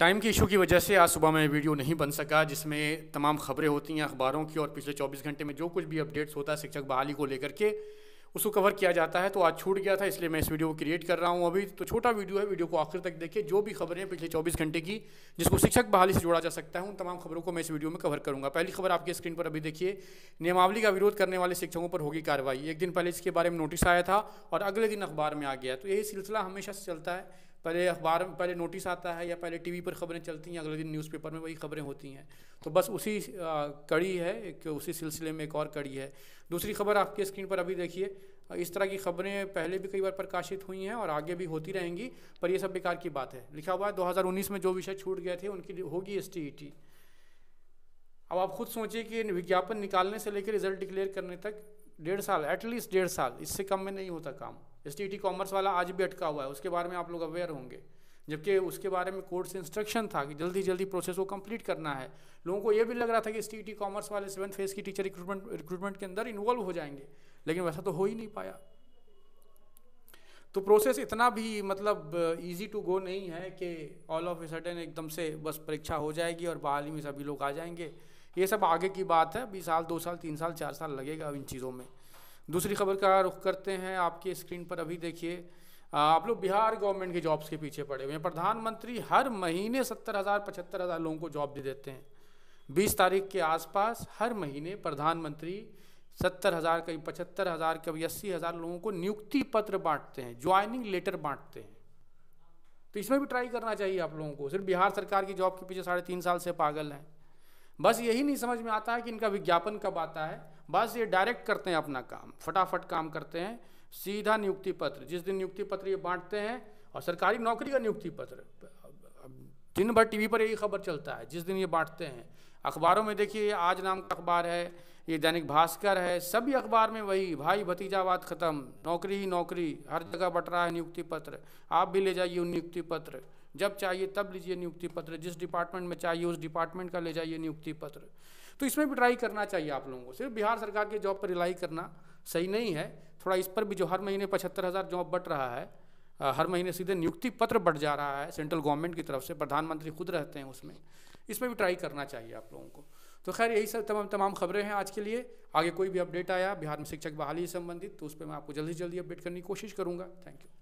time के issue की वजह से आज सुबह मैं वीडियो नहीं बन सका जिसमें तमाम खबरें होती हैं अखबारों की और पिछले 24 घंटे में जो कुछ भी अपडेट्स होता है शिक्षक बहाली को लेकर के उसको कवर किया जाता है तो आज छूट गया था इसलिए मैं इस वीडियो को क्रिएट कर रहा हूँ अभी तो छोटा वीडियो है वीडियो को आखिर तक देखिए जो भी खबरें पिछले 24 घंटे की जिसको शिक्षक बहाली से जोड़ा जा सकता है उन तमाम खबरों को मैं इस वीडियो में कवर करूँगा पहली खबर आपकी स्क्रीन पर अभी देखिए नियमावली का विरोध करने वाले शिक्षकों पर होगी कार्रवाई एक दिन पहले इसके बारे में नोटिस आया था और अगले दिन अखबार में आ गया तो यही सिलसिला हमेशा से चलता है पहले अखबार में पहले नोटिस आता है या पहले टीवी पर खबरें चलती हैं अगले दिन न्यूज़पेपर में वही खबरें होती हैं तो बस उसी कड़ी है कि उसी सिलसिले में एक और कड़ी है दूसरी खबर आपके स्क्रीन पर अभी देखिए इस तरह की खबरें पहले भी कई बार प्रकाशित हुई हैं और आगे भी होती रहेंगी पर यह सब बेकार की बात है लिखा हुआ है दो में जो विषय छूट गए थे उनकी होगी एस e अब आप खुद सोचिए कि विज्ञापन निकालने से लेकर रिजल्ट डिक्लेयर करने तक डेढ़ साल एटलीस्ट डेढ़ साल इससे कम में नहीं होता काम एस टी कॉमर्स वाला आज भी अटका हुआ है उसके बारे में आप लोग अवेयर होंगे जबकि उसके बारे में कोर्ट से इंस्ट्रक्शन था कि जल्दी जल्दी प्रोसेस को कंप्लीट करना है लोगों को यह भी लग रहा था कि एस टी कॉमर्स वाले सेवन फेज की टीचर रिक्रूटमेंट रिक्रूटमेंट के अंदर इन्वॉल्व हो जाएंगे लेकिन वैसा तो हो ही नहीं पाया तो प्रोसेस इतना भी मतलब इजी टू गो नहीं है कि ऑल ऑफ ए सडन एकदम से बस परीक्षा हो जाएगी और बहाली में सभी लोग आ जाएंगे ये सब आगे की बात है अभी साल दो साल तीन साल चार साल लगेगा इन चीज़ों में दूसरी खबर का रुख करते हैं आपके स्क्रीन पर अभी देखिए आप लोग बिहार गवर्नमेंट के जॉब्स के पीछे पड़े हुए हैं प्रधानमंत्री हर महीने सत्तर हज़ार पचहत्तर हज़ार लोगों को जॉब दे देते हैं बीस तारीख के आसपास हर महीने प्रधानमंत्री सत्तर हज़ार कभी पचहत्तर हज़ार कभी अस्सी हज़ार लोगों को नियुक्ति पत्र बांटते हैं ज्वाइनिंग लेटर बांटते हैं तो इसमें भी ट्राई करना चाहिए आप लोगों को सिर्फ बिहार सरकार की जॉब के पीछे साढ़े तीन साल से पागल हैं बस यही नहीं समझ में आता है कि इनका विज्ञापन कब आता है बस ये डायरेक्ट करते हैं अपना काम फटाफट काम करते हैं सीधा नियुक्ति पत्र जिस दिन नियुक्ति पत्र ये बांटते हैं और सरकारी नौकरी का नियुक्ति पत्र दिन भर टीवी पर यही खबर चलता है जिस दिन ये बांटते हैं अखबारों में देखिए आज नाम का अखबार है ये दैनिक भास्कर है सभी अखबार में वही भाई भतीजावाद ख़त्म नौकरी ही नौकरी हर जगह बट रहा है नियुक्ति पत्र आप भी ले जाइए उन नियुक्ति पत्र जब चाहिए तब लीजिए नियुक्ति पत्र जिस डिपार्टमेंट में चाहिए उस डिपार्टमेंट का ले जाइए नियुक्ति पत्र तो इसमें भी ट्राई करना चाहिए आप लोगों को सिर्फ बिहार सरकार की जॉब पर रिलाई करना सही नहीं है थोड़ा इस पर भी जो हर महीने पचहत्तर हज़ार जॉब बट रहा है हर महीने सीधे नियुक्ति पत्र बढ़ जा रहा है सेंट्रल गवर्नमेंट की तरफ से प्रधानमंत्री खुद रहते हैं उसमें इसमें भी ट्राई करना चाहिए आप लोगों को तो खैर यही सब तमाम तमाम खबरें हैं आज के लिए आगे कोई भी अपडेट आया बिहार में शिक्षक बहाली से संबंधित तो उस पर मैं आपको जल्दी से जल्दी अपडेट करने की कोशिश करूँगा थैंक यू